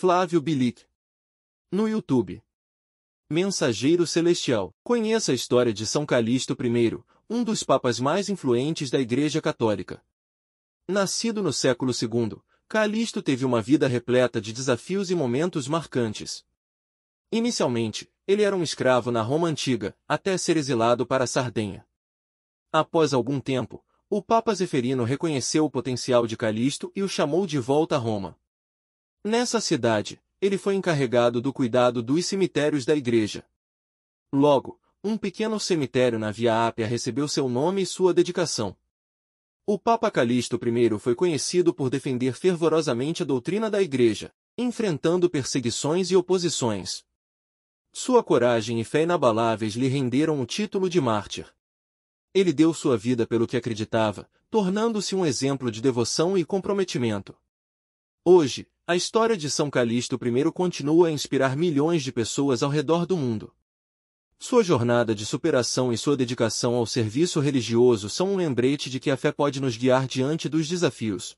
Flávio Bilic. No YouTube. Mensageiro Celestial. Conheça a história de São Calixto I, um dos papas mais influentes da Igreja Católica. Nascido no século II, Calixto teve uma vida repleta de desafios e momentos marcantes. Inicialmente, ele era um escravo na Roma Antiga, até ser exilado para a Sardenha. Após algum tempo, o Papa Zeferino reconheceu o potencial de Calixto e o chamou de volta a Roma. Nessa cidade, ele foi encarregado do cuidado dos cemitérios da igreja. Logo, um pequeno cemitério na Via Ápia recebeu seu nome e sua dedicação. O Papa Calixto I foi conhecido por defender fervorosamente a doutrina da Igreja, enfrentando perseguições e oposições. Sua coragem e fé inabaláveis lhe renderam o título de mártir. Ele deu sua vida pelo que acreditava, tornando-se um exemplo de devoção e comprometimento. Hoje, a história de São Calixto I continua a inspirar milhões de pessoas ao redor do mundo. Sua jornada de superação e sua dedicação ao serviço religioso são um lembrete de que a fé pode nos guiar diante dos desafios.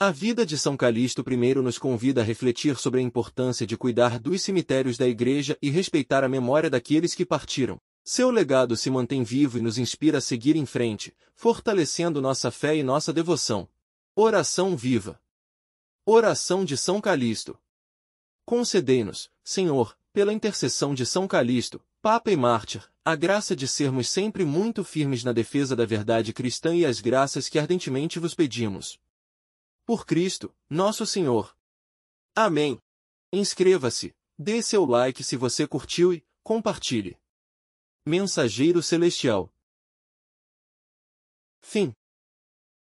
A vida de São Calixto I nos convida a refletir sobre a importância de cuidar dos cemitérios da Igreja e respeitar a memória daqueles que partiram. Seu legado se mantém vivo e nos inspira a seguir em frente, fortalecendo nossa fé e nossa devoção. Oração viva! Oração de São Calixto. Concedei-nos, Senhor, pela intercessão de São Calixto, Papa e Mártir, a graça de sermos sempre muito firmes na defesa da verdade cristã e as graças que ardentemente vos pedimos. Por Cristo, nosso Senhor. Amém. Inscreva-se, dê seu like se você curtiu e compartilhe. Mensageiro Celestial. Fim.